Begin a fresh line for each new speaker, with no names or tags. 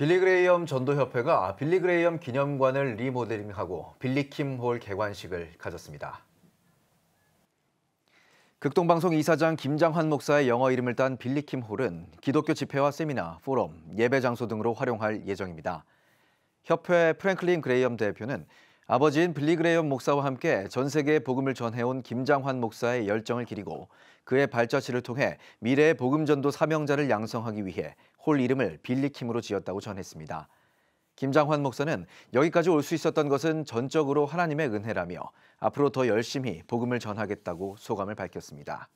빌리그레이엄 전도협회가 빌리그레이엄 기념관을 리모델링하고 빌리킴홀 개관식을 가졌습니다. 극동방송 이사장 김장환 목사의 영어 이름을 딴 빌리킴홀은 기독교 집회와 세미나, 포럼, 예배 장소 등으로 활용할 예정입니다. 협회 프랭클린 그레이엄 대표는 아버지인 빌리그레이엄 목사와 함께 전 세계에 복음을 전해온 김장환 목사의 열정을 기리고 그의 발자취를 통해 미래의 복음 전도 사명자를 양성하기 위해 홀 이름을 빌리킴으로 지었다고 전했습니다. 김장환 목사는 여기까지 올 수 있었던 것은 전적으로 하나님의 은혜라며 앞으로 더 열심히 복음을 전하겠다고 소감을 밝혔습니다.